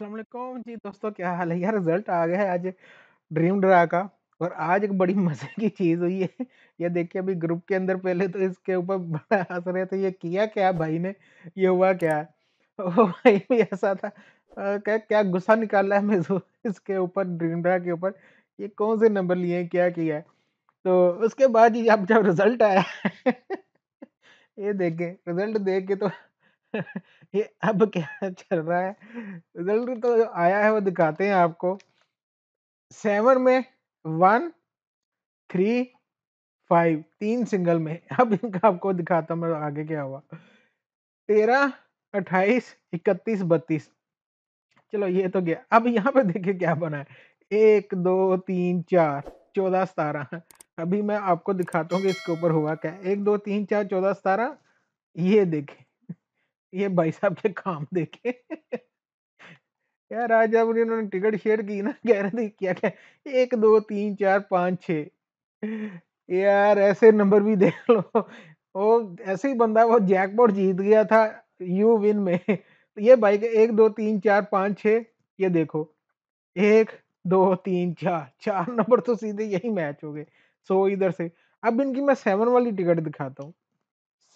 असलम जी दोस्तों क्या हाल है यार रिजल्ट आ गया है आज ड्रीम ड्रा का और आज एक बड़ी मज़े की चीज़ हुई है ये देखिए अभी ग्रुप के अंदर पहले तो इसके ऊपर बड़ा हंस रहे थे ये किया क्या भाई ने ये हुआ क्या वो भाई भी ऐसा था आ, क्या क्या गुस्सा निकाला है मैं तो इसके ऊपर ड्रीम ड्रा के ऊपर ये कौन से नंबर लिए हैं क्या किया है तो उसके बाद ये अब जब रिजल्ट आया ये देखें रिजल्ट देख के तो ये अब क्या चल रहा है रिजल्ट तो जो आया है वो दिखाते हैं आपको सेवन में वन थ्री फाइव तीन सिंगल में अब इनका आपको दिखाता हूँ मैं आगे क्या हुआ तेरह अट्ठाईस इकतीस बत्तीस चलो ये तो गया अब यहाँ पे देखिए क्या बना है एक दो तीन चार चौदह सतारह अभी मैं आपको दिखाता हूँ कि इसके ऊपर हुआ क्या एक दो तीन चार चौदह सतारह ये देखें ये भाई साहब के काम देखे यार आज जब उन्होंने टिकट शेयर की ना कह रहे थे क्या क्या एक दो तीन चार पाँच छ यार ऐसे नंबर भी देख लो वो ऐसे ही बंदा वो जैकपॉट जीत गया था यू विन में तो ये भाई के एक दो तीन चार पाँच छ ये देखो एक दो तीन चार चार नंबर तो सीधे यही मैच हो गए सो इधर से अब इनकी मैं सेवन वाली टिकट दिखाता हूँ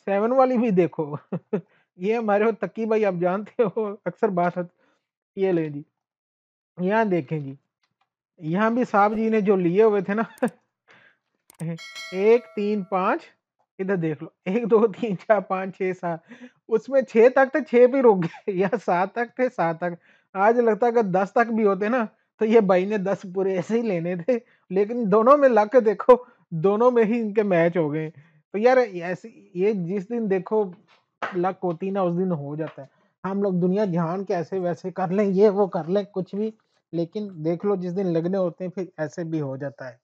सेवन वाली भी देखो ये हमारे हो तकी भाई आप जानते हो अक्सर बात ये ले जी यहाँ देखें जी यहाँ भी साहब जी ने जो लिए हुए थे ना एक तीन पाँच इधर देख लो एक दो तीन चार पाँच छः सात उसमें छः तक थे छः भी रुक गए या सात तक थे सात तक आज लगता है अगर दस तक भी होते ना तो ये भाई ने दस पूरे ऐसे ही लेने थे लेकिन दोनों में लक देखो दोनों में ही इनके मैच हो गए तो यार ऐसे ये जिस दिन देखो लक होती ना उस दिन हो जाता है हम लोग दुनिया ध्यान के ऐसे वैसे कर लें ये वो कर लें कुछ भी लेकिन देख लो जिस दिन लगने होते हैं फिर ऐसे भी हो जाता है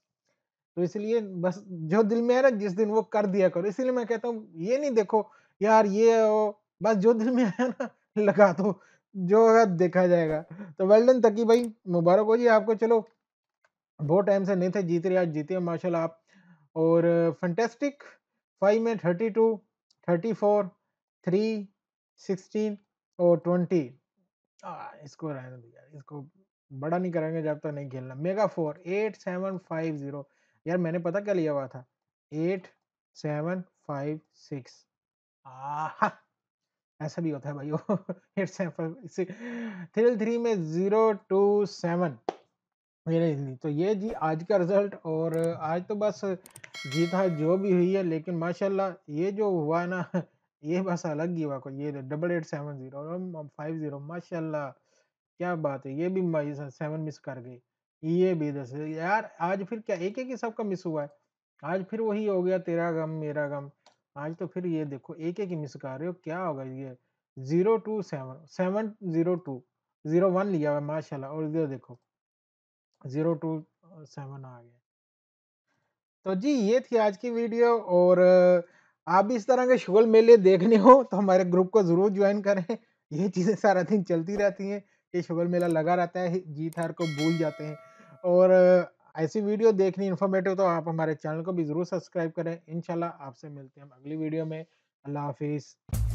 तो इसलिए बस जो दिल में है ना जिस दिन वो कर दिया करो इसलिए मैं कहता हूँ ये नहीं देखो यार ये हो बस जो दिल में है ना लगा दो जो होगा देखा जाएगा तो वेल्डन तकी भाई मुबारक हो जी आपको चलो बहुत टाइम से नहीं थे जीत रहे आज जीते हैं माशाल्लाह आप और फंटेस्टिक फाइव में thirty two thirty four three sixteen और ट्वेंटी इसको रहने दो यार इसको बड़ा नहीं करेंगे जब तक तो नहीं खेलना mega four eight seven five zero यार मैंने पता क्या लिया हुआ था एट सेवन फाइव सिक्स ऐसा भी होता है भाई eight seven five six thrill three में जीरो टू सेवन मेरे तो ये जी आज का रिजल्ट और आज तो बस जीता जो भी हुई है लेकिन माशाल्लाह ये जो हुआ है ना ये बस अलग ही हुआ को ये डबल एट सेवन जीरो और फाइव जीरो माशाल्लाह क्या बात है ये भी सेवन मिस कर गई ये भी दस यार आज फिर क्या एक एक ही सबका मिस हुआ है आज फिर वही हो गया तेरा गम मेरा गम आज तो फिर ये देखो एक एक ही मिस कर रहे हो क्या होगा ये zero two seven seven zero two zero one लिया हुआ माशाला और इधर देखो जीरो टू सेवन आ गया तो जी ये थी आज की वीडियो और आप भी इस तरह के शुगल मेले देखने हो तो हमारे ग्रुप को ज़रूर ज्वाइन करें ये चीज़ें सारा दिन चलती रहती हैं ये शुगल मेला लगा रहता है जीत हार को भूल जाते हैं और ऐसी वीडियो देखनी इन्फॉर्मेटिव तो आप हमारे चैनल को भी ज़रूर सब्सक्राइब करें इन आपसे मिलते हैं हम अगली वीडियो में अल्लाह हाफिज़